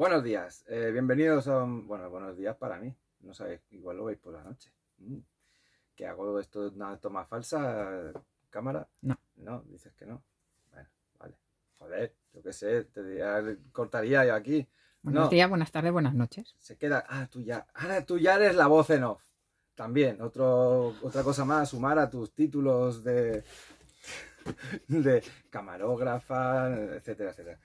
Buenos días, eh, bienvenidos a Bueno, buenos días para mí, no sabéis, igual lo veis por la noche. Mm, ¿Qué hago esto de una toma falsa, cámara? No. No, dices que no. Bueno, vale. Joder, yo qué sé, te diría, ah, cortaría yo aquí. Buenos días, buenas tardes, buenas noches. Se queda, ah, tú ya, ahora tú ya eres la voz en off. También, otro, otra cosa más, sumar a tus títulos de, de camarógrafa, etcétera, etcétera.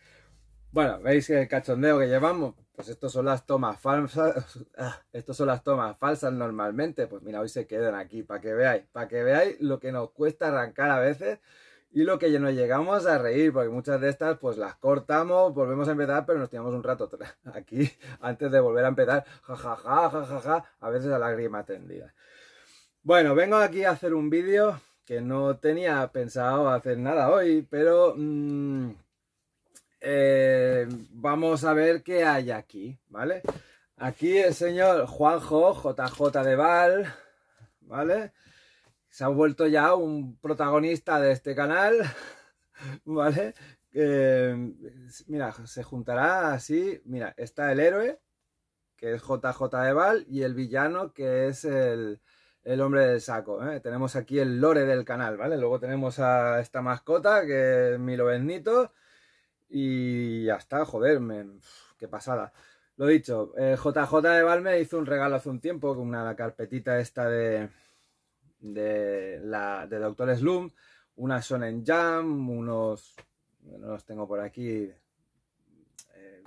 Bueno, veis el cachondeo que llevamos. Pues estos son las tomas falsas. Ah, estos son las tomas falsas normalmente. Pues mira, hoy se quedan aquí para que veáis, para que veáis lo que nos cuesta arrancar a veces y lo que nos llegamos a reír, porque muchas de estas pues las cortamos, volvemos a empezar, pero nos tiramos un rato aquí antes de volver a empezar, Ja, ja, ja, ja, ja, a veces a lágrima tendidas. Bueno, vengo aquí a hacer un vídeo que no tenía pensado hacer nada hoy, pero mm, eh, vamos a ver qué hay aquí, ¿vale? Aquí el señor Juanjo, JJ de Val, ¿vale? Se ha vuelto ya un protagonista de este canal, ¿vale? mira, se juntará así, mira, está el héroe, que es JJ de Val, y el villano, que es el, hombre del saco. ¿eh? Tenemos aquí el lore del canal, ¿vale? Luego tenemos a esta mascota, que es Milo Benito, y ya está, joder, qué pasada. Lo dicho, JJ eh, de Valme hizo un regalo hace un tiempo con una carpetita esta de, de, la, de Doctor Sloom. una en Jam, unos, no los tengo por aquí, eh,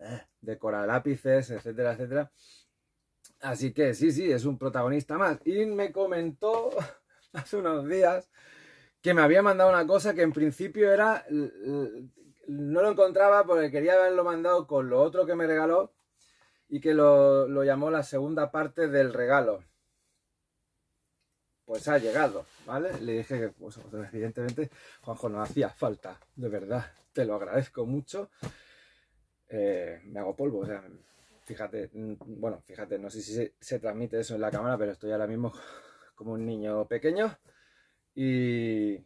eh lápices, etcétera, etcétera. Así que sí, sí, es un protagonista más. Y me comentó hace unos días que me había mandado una cosa que en principio era no lo encontraba porque quería haberlo mandado con lo otro que me regaló y que lo, llamó la segunda parte del regalo. Pues ha llegado, ¿vale? Le dije que, pues, pues, evidentemente, Juanjo, no hacía falta, de verdad, te lo agradezco mucho. Eh, me hago polvo, o sea, fíjate, mm, bueno, fíjate, no sé si se, transmite eso en la cámara, pero estoy ahora mismo como un niño pequeño. Y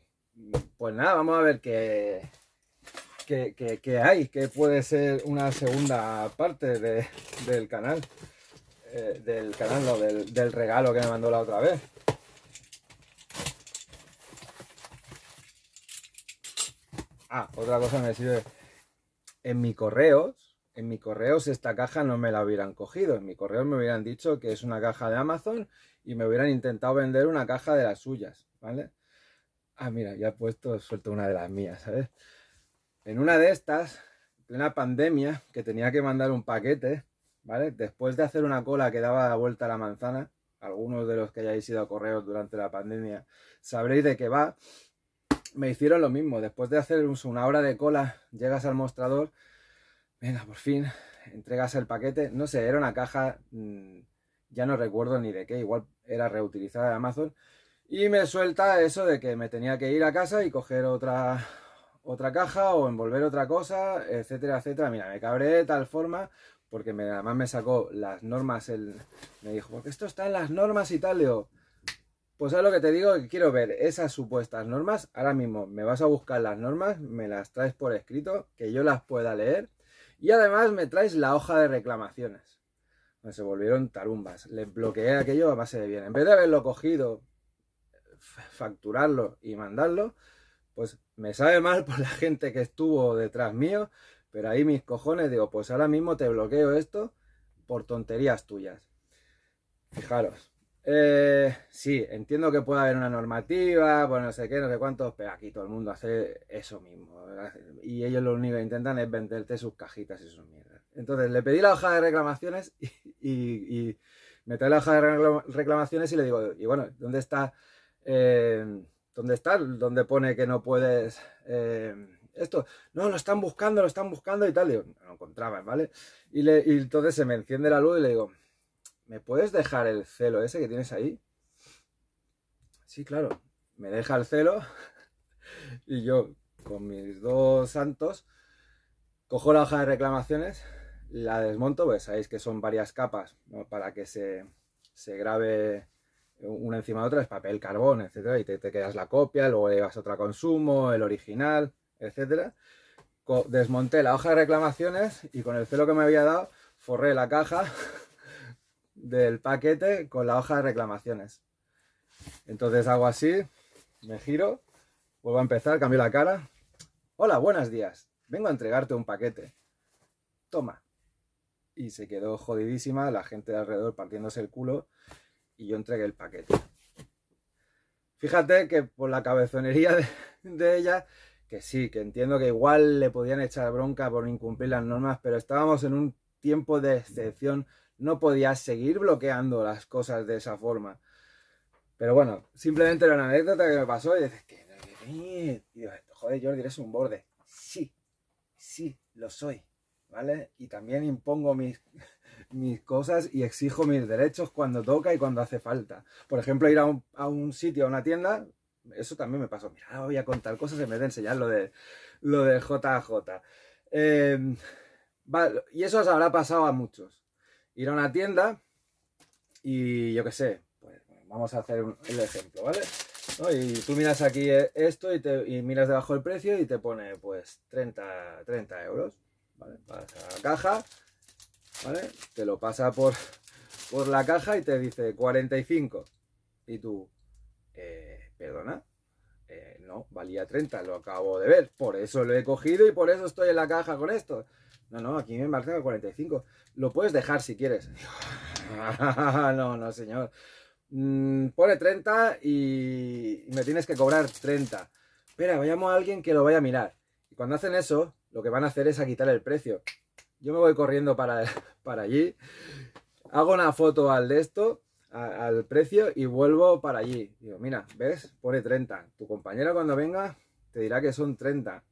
pues nada, vamos a ver qué, que, hay, que puede ser una segunda parte del canal. Eh, del canal, del, regalo que me mandó la otra vez. Ah, otra cosa me sirve. En mi correos, en mi correos esta caja no me la hubieran cogido. En mi correo me hubieran dicho que es una caja de Amazon y me hubieran intentado vender una caja de las suyas, ¿vale? Ah, mira, ya he puesto, suelto una de las mías, ¿sabes? En una de estas, plena pandemia, que tenía que mandar un paquete, ¿vale? Después de hacer una cola que daba la vuelta a la manzana, algunos de los que hayáis ido a correos durante la pandemia sabréis de qué va, me hicieron lo mismo. Después de hacer una hora de cola, llegas al mostrador, venga, por fin, entregas el paquete. No sé, era una caja, mm, ya no recuerdo ni de qué, igual era reutilizada de Amazon. Y me suelta eso de que me tenía que ir a casa y coger otra otra caja o envolver otra cosa, etcétera, etcétera. Mira, me cabré de tal forma porque además me sacó las normas, el, me dijo, porque esto está en las normas y tal, pues es lo que te digo, que quiero ver esas supuestas normas, ahora mismo me vas a buscar las normas, me las traes por escrito, que yo las pueda leer, y además me traes la hoja de reclamaciones. Me se volvieron tarumbas, les bloqueé aquello a base de bien, en vez de haberlo cogido, facturarlo y mandarlo, pues me sabe mal por la gente que estuvo detrás mío, pero ahí mis cojones digo, pues ahora mismo te bloqueo esto por tonterías tuyas. Fijaros, eh, sí, entiendo que pueda haber una normativa, pues no sé qué, no sé cuántos, pero aquí todo el mundo hace eso mismo. Y ellos lo único que intentan es venderte sus cajitas y sus mierdas. Entonces le pedí la hoja de reclamaciones y, me trae la hoja de reclamaciones y le digo, y bueno, ¿dónde está? Eh, ¿Dónde está? ¿Dónde pone que no puedes... Eh, esto, no, lo están buscando, lo están buscando y tal. no lo encontraban, ¿vale? Y, le, entonces se me enciende la luz y le digo, ¿me puedes dejar el celo ese que tienes ahí? Sí, claro. Me deja el celo y yo, con mis dos santos, cojo la hoja de reclamaciones, la desmonto, pues sabéis que son varias capas para que se, se grabe una encima de otra es papel, carbón, etcétera, y te, quedas la copia, luego llevas otra consumo, el original, etcétera. Desmonté la hoja de reclamaciones y con el celo que me había dado forré la caja del paquete con la hoja de reclamaciones. Entonces hago así, me giro, vuelvo a empezar, cambio la cara. Hola, buenos días. Vengo a entregarte un paquete. Toma. Y se quedó jodidísima la gente alrededor partiéndose el culo y yo entregué el paquete. Fíjate que por la cabezonería de, ella, que sí, que entiendo que igual le podían echar bronca por incumplir las normas, pero estábamos en un tiempo de excepción, no podía seguir bloqueando las cosas de esa forma. Pero bueno, simplemente era una anécdota que me pasó y dices que... Y digo, joder, Jordi, eres un borde. Sí, sí, lo soy. ¿vale? Y también impongo mis, cosas y exijo mis derechos cuando toca y cuando hace falta. Por ejemplo, ir a un, sitio, a una tienda, eso también me pasó. Mira, voy a contar cosas en vez de enseñar lo de, lo de JJ. Em, vale, y eso os habrá pasado a muchos. Ir a una tienda y yo qué sé, pues vamos a hacer un, el ejemplo, ¿vale? Y tú miras aquí eh, esto y, te, y miras debajo el precio y te pone pues 30, 30 euros. ¿vale? Vas a la caja, ¿vale? Te lo pasa por, por la caja y te dice 45. Y tú, eh, perdona, eh, no, valía 30, lo acabo de ver. Por eso lo he cogido y por eso estoy en la caja con esto. No, no, aquí me marca 45. Lo puedes dejar si quieres. no, no, señor. Mm, pone 30 y me tienes que cobrar 30. Espera, llamo a alguien que lo vaya a mirar. Y cuando hacen eso, lo que van a hacer es a quitar el precio. Yo me voy corriendo para, para allí, hago una foto al de esto, al precio y vuelvo para allí. Digo, mira, ¿ves? Pone 30. Tu compañera cuando venga te dirá que son 30.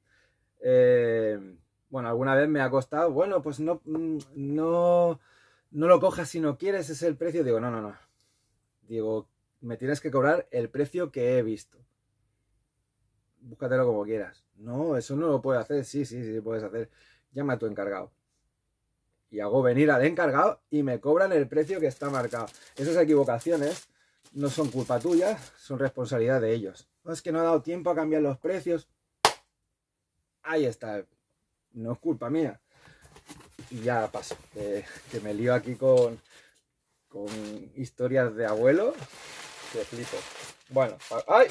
Eh, bueno, alguna vez me ha costado, bueno, pues no, mm, no, no lo cojas si no quieres, ese es el precio. Digo, no, no, no. Digo, me tienes que cobrar el precio que he visto búscatelo como quieras. No, eso no lo puedes hacer. Sí, sí, sí, puedes hacer. Llama a tu encargado. Y hago venir al encargado y me cobran el precio que está marcado. Esas equivocaciones no son culpa tuya, son responsabilidad de ellos. No, es que no ha dado tiempo a cambiar los precios. Ahí está. No es culpa mía. Y ya paso. que, me lío aquí con, con historias de abuelo. Que flipo. Bueno, ¡ay!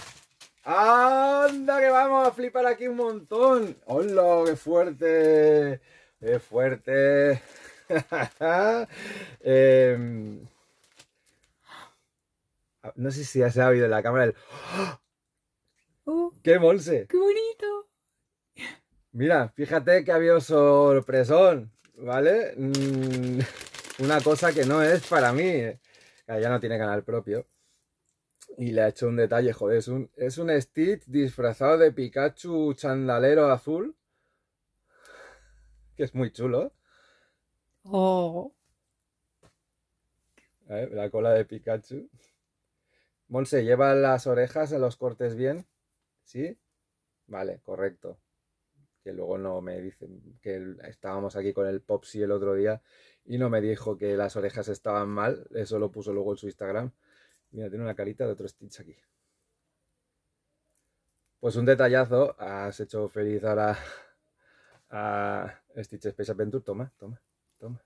¡Anda que vamos a flipar aquí un montón! ¡Hola, qué fuerte! ¡Qué fuerte! Em, no sé si ya se ha habido en la cámara el... Oh, oh, ¡Qué molse! ¡Qué bonito! Mira, fíjate que había habido sorpresón, ¿vale? Mm, una cosa que no es para mí. ¿eh? Ya no tiene canal propio. Y le ha hecho un detalle, joder, es un, es un Stitch disfrazado de Pikachu chandalero azul. Que es muy chulo. Oh. La cola de Pikachu. Monse, ¿lleva las orejas en los cortes bien? ¿Sí? Vale, correcto. Que luego no me dicen que estábamos aquí con el Popsi el otro día y no me dijo que las orejas estaban mal. Eso lo puso luego en su Instagram. Mira, tiene una carita de otro Stitch aquí. Pues un detallazo. Has hecho feliz ahora a Stitch Space Adventure. Toma, toma, toma.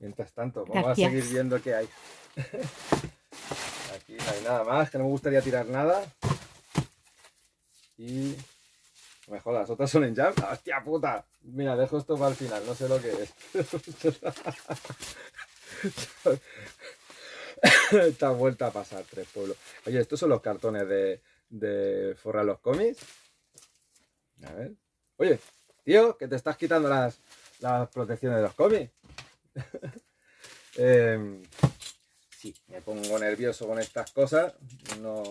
Mientras tanto, vamos a seguir viendo qué hay. aquí no hay nada más, que no me gustaría tirar nada. Y... Mejor las otras son en jam. ¡Hostia puta! Mira, dejo esto para el final, no sé lo que es. Esta vuelta a pasar, tres pueblos. Oye, estos son los cartones de, de forrar los cómics. A ver. Oye, tío, que te estás quitando las, protecciones de los cómics. Em, sí, me pongo nervioso con estas cosas. No,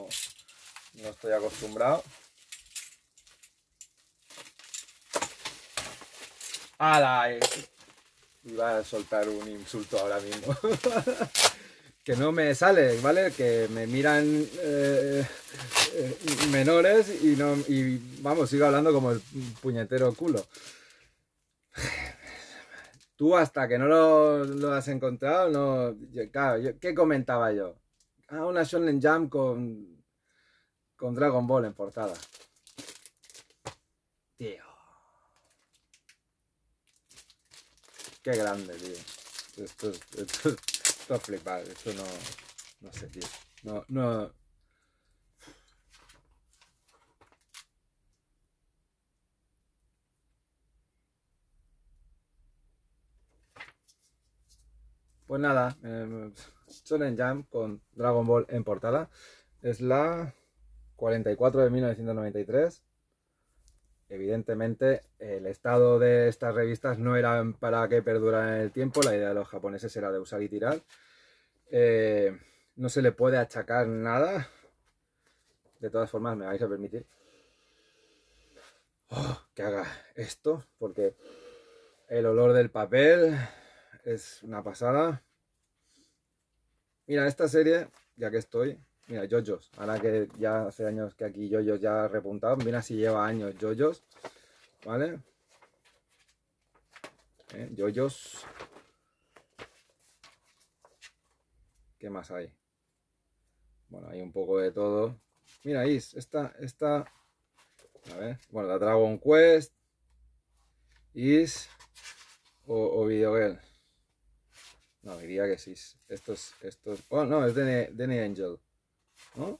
no estoy acostumbrado. ¡Hala! Eh, iba a soltar un insulto ahora mismo. que no me sale, ¿vale? Que me miran eh, eh, menores y no y vamos, sigo hablando como el puñetero culo. Tú hasta que no lo, has encontrado, no... claro, ¿qué comentaba yo? Ah, una Shonen Jam con, con Dragon Ball en portada. Tío. Qué grande, tío. esto, está flipado, esto no. No sé, tío. No, no. Pues nada, em, Son Shonen Jump con Dragon Ball en portada. Es la 44 de 1993. Evidentemente, el estado de estas revistas no era para que perduraran en el tiempo, la idea de los japoneses era de usar y tirar. Eh, no se le puede achacar nada. De todas formas, me vais a permitir oh, que haga esto, porque el olor del papel es una pasada. Mira, esta serie, ya que estoy, Mira, Jojos. Ahora que ya hace años que aquí Jojos ya ha repuntado. Mira si lleva años Jojos. ¿Vale? ¿Eh? Jojos. ¿Qué más hay? Bueno, hay un poco de todo. Mira, Is, esta, esta... A ver, bueno, la Dragon Quest, Is o, o Video No, diría que es Is. Esto es... Esto Oh, no, es de Angel. ¿no?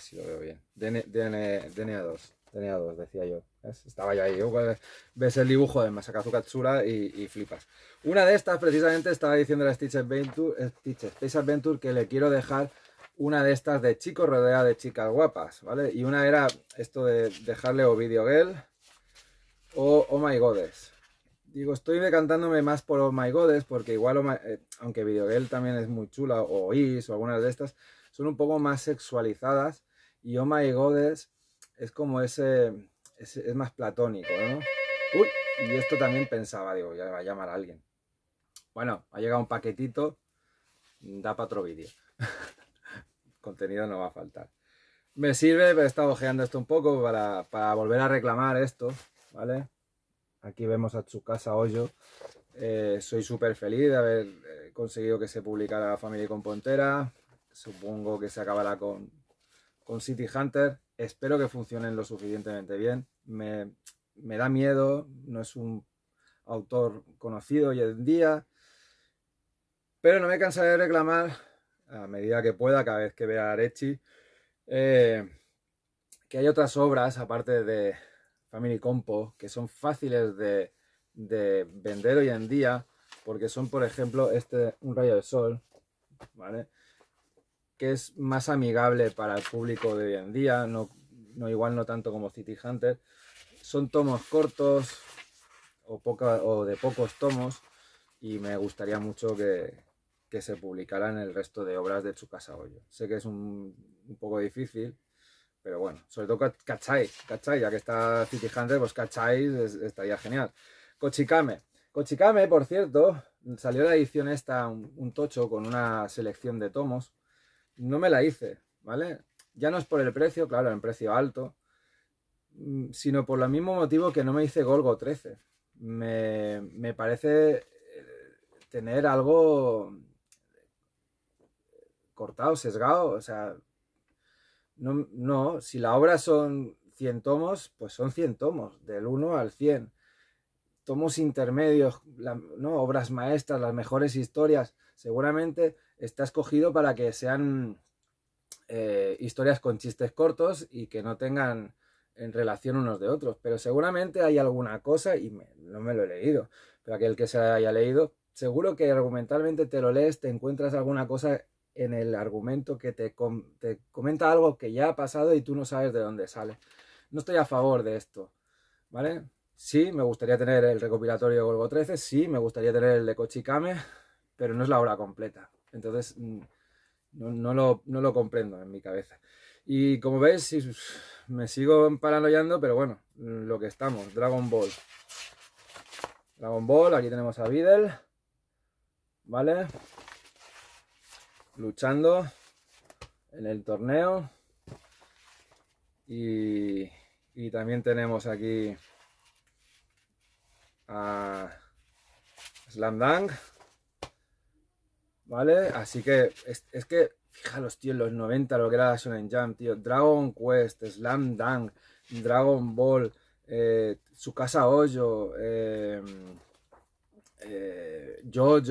si lo veo bien. DNA 2. DNA 2, decía yo. Estaba ya ahí. ves el dibujo de Masakazu Katsura y, flipas. Una de estas, precisamente, estaba diciendo la Stitch Adventure, eh, Stitch Space Adventure, que le quiero dejar una de estas de chicos rodeada de chicas guapas, ¿vale? Y una era esto de dejarle o Video o Oh My Goddess. Digo, estoy decantándome más por Oh My Goddess porque igual, oh eh, aunque Video también es muy chula, o Is o algunas de estas, son un poco más sexualizadas y Oh My Goddess es como ese, es, más platónico, ¿no? y esto también pensaba, digo, ya va a llamar a alguien. Bueno, ha llegado un paquetito, da para otro vídeo. Contenido no va a faltar. Me sirve, pero he estado ojeando esto un poco para, volver a reclamar esto, ¿vale? Aquí vemos a Tsukasa Hoyo. Eh, soy súper feliz de haber eh, conseguido que se publicara la familia con Pontera. Supongo que se acabará con, City Hunter. Espero que funcionen lo suficientemente bien. Me, da miedo, no es un autor conocido hoy en día. Pero no me cansaré de reclamar a medida que pueda, cada vez que vea a Arechi, eh, que hay otras obras, aparte de Family Compo, que son fáciles de, de, vender hoy en día, porque son, por ejemplo, este Un rayo de sol, ¿vale? que es más amigable para el público de hoy en día, no, igual no tanto como City Hunter. Son tomos cortos o, poca, o de pocos tomos y me gustaría mucho que, se publicaran el resto de obras de Tsukasa Hoyo. Sé que es un, poco difícil, pero bueno, sobre todo Cachai, Cachai, ya que está City Hunter, pues Cachai estaría genial. Kochikame. cochicame, por cierto, salió la edición esta, un tocho con una selección de tomos no me la hice, ¿vale? Ya no es por el precio, claro, en precio alto, mm, sino por el mismo motivo que no me hice Golgo 13. Me, me parece eh, tener algo eh, cortado, sesgado, o sea, no, no, si la obra son 100 tomos, pues son 100 tomos, del 1 al 100. Tomos intermedios, ¿no? obras maestras, las mejores historias, seguramente está escogido para que sean eh, historias con chistes cortos y que no tengan en relación unos de otros. Pero seguramente hay alguna cosa, y no me lo he leído, pero aquel que se haya leído, seguro que argumentalmente te lo lees, te encuentras alguna cosa en el argumento que te, comenta algo que ya ha pasado y tú no sabes de dónde sale. No estoy a favor de esto, ¿vale? Sí, me gustaría tener el recopilatorio de Golgo 13, sí, me gustaría tener el de Kochikame, pero no es la obra completa. Entonces, mm, no, lo, comprendo en mi cabeza. Y como veis, me sigo paranoiando, pero bueno, mm, lo que estamos, Dragon Ball. Dragon Ball, aquí tenemos a Videl, ¿vale? Luchando en el torneo. Y, y también tenemos aquí a Slam Dunk. ¿vale? Así que es, que, fijaros, tío, en los 90 lo que era Shonen Jump, tío, Dragon Quest, Slam Dunk, Dragon Ball, eh, Su Casa Hoyo, em, eh,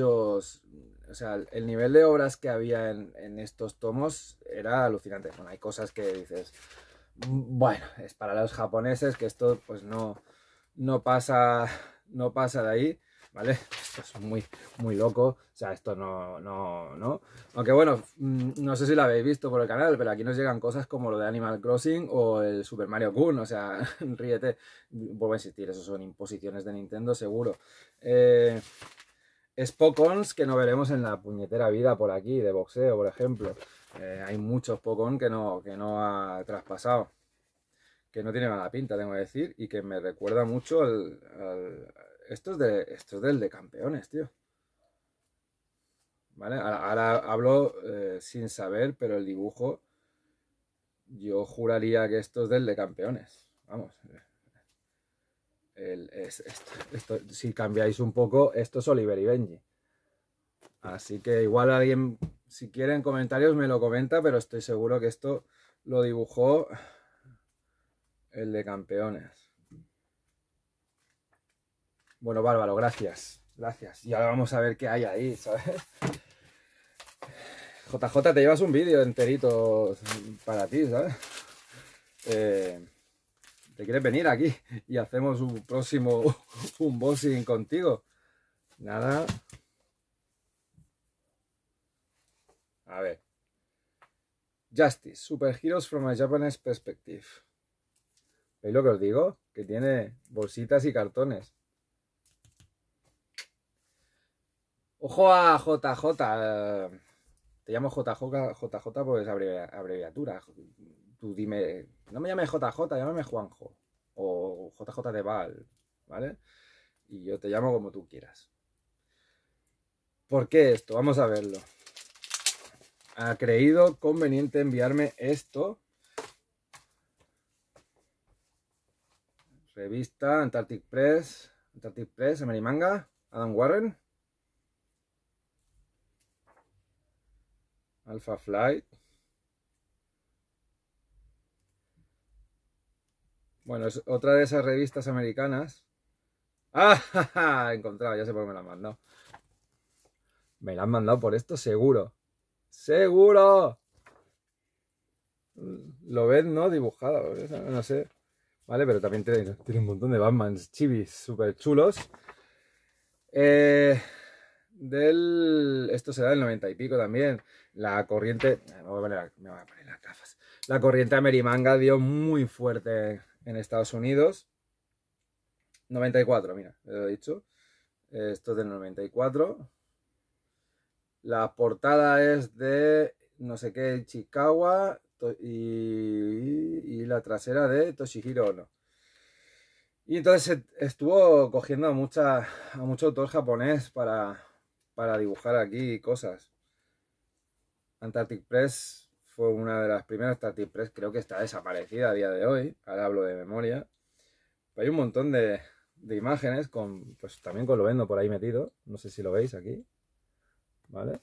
o sea, el nivel de obras que había en, estos tomos era alucinante. Bueno, hay cosas que dices, bueno, es para los japoneses que esto pues no pasa, no pasa de ahí. ¿vale? Esto es muy, muy loco, o sea, esto no, no, no. Aunque bueno, mm, no sé si lo habéis visto por el canal, pero aquí nos llegan cosas como lo de Animal Crossing o el Super Mario Kun, o sea, ríete. Vuelvo a insistir, eso son imposiciones de Nintendo, seguro. Eh... Spokons que no veremos en la puñetera vida por aquí, de boxeo, por ejemplo. Eh, hay muchos Spokons que no, que no ha traspasado. Que no tiene mala pinta, tengo que decir, y que me recuerda mucho al esto es, de, del de campeones, tío. Ahora, hablo eh, sin saber, pero el dibujo, yo juraría que esto es del de campeones. Vamos. si cambiáis un poco, esto es Oliver y Benji. Así que igual alguien, si quiere en comentarios, me lo comenta, pero estoy seguro que esto lo dibujó el de campeones. Bueno, Bárbaro, gracias. Gracias. Y ahora vamos a ver qué hay ahí, ¿sabes? JJ, te llevas un vídeo enterito para ti, ¿sabes? Eh, ¿Te quieres venir aquí y hacemos un próximo unboxing contigo? Nada. A ver. Justice, Superheroes from a Japanese Perspective. ¿Veis lo que os digo? Que tiene bolsitas y cartones. Ojo a JJ. Eh, te llamo JJ, JJ porque abreviatura. Tú dime, no me llames JJ, llámame Juanjo. O JJ de Val, ¿vale? Y yo te llamo como tú quieras. ¿Por qué esto? Vamos a verlo. Ha creído conveniente enviarme esto. Revista Antarctic Press, Antarctic Press, Amerimanga, Adam Warren. Alpha Flight. Bueno, es otra de esas revistas americanas. ¡Ah! He encontrado, ya sé por qué me la han mandado. Me la han mandado por esto, seguro. ¡Seguro! Lo ves, ¿no? Dibujado, no sé. Vale, pero también tiene, tiene un montón de Batman chivis súper chulos. Eh, del... Esto será del 90 y pico también. La corriente... Me voy a poner, las gafas. La corriente amerimanga dio muy fuerte en Estados Unidos. 94, mira, lo he dicho. Esto es del 94. La portada es de no sé qué, Chikawa y, y, la trasera de Toshihiro Ono. Y entonces estuvo cogiendo a, mucha, a mucho autor japonés para, para dibujar aquí cosas. Antarctic Press fue una de las primeras Antarctic Press, creo que está desaparecida a día de hoy, ahora hablo de memoria. hay un montón de, imágenes, con, pues también con lo vendo por ahí metido, no sé si lo veis aquí, ¿vale?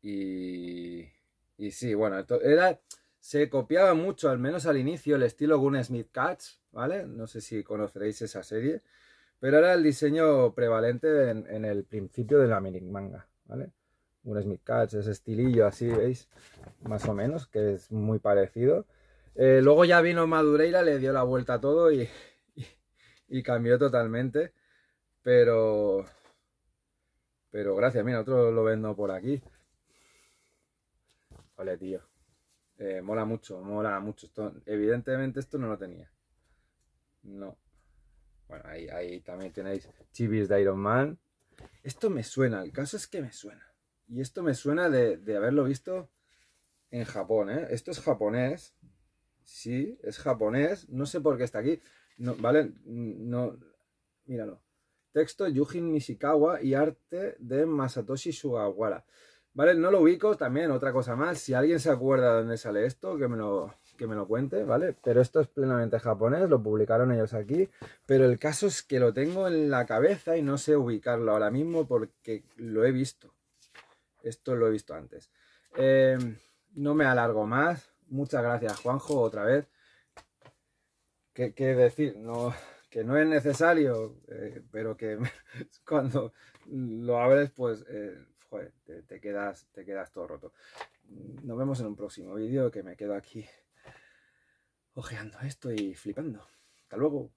Y, sí, bueno, era, se copiaba mucho, al menos al inicio, el estilo Smith Cats, ¿vale? No sé si conoceréis esa serie, pero era el diseño prevalente en, el principio de la mini manga, ¿vale? Un Smith Catch, ese estilillo así, ¿veis? Más o menos, que es muy parecido. Eh, luego ya vino Madureira, le dio la vuelta a todo y, cambió totalmente. Pero. Pero gracias, mira, otro lo vendo por aquí. Vale, tío. Eh, mola mucho, mola mucho. evidentemente esto no lo tenía. No. Bueno, ahí, también tenéis chibis de Iron Man. Esto me suena, el caso es que me suena. Y esto me suena de, haberlo visto en Japón, ¿eh? Esto es japonés. Sí, es japonés. No sé por qué está aquí. No, ¿Vale? No. Míralo. Texto Yujin Nishikawa y arte de Masatoshi Sugawara. ¿Vale? No lo ubico también. Otra cosa más. Si alguien se acuerda de dónde sale esto, que me lo, que me lo cuente, ¿vale? Pero esto es plenamente japonés, lo publicaron ellos aquí, pero el caso es que lo tengo en la cabeza y no sé ubicarlo ahora mismo porque lo he visto. Esto lo he visto antes. Eh, no me alargo más. Muchas gracias, Juanjo, otra vez. ¿Qué, decir? No, que no es necesario, eh, pero que cuando lo abres, pues, eh, te, quedas, te quedas todo roto. Nos vemos en un próximo vídeo que me quedo aquí ojeando esto y flipando. Hasta luego.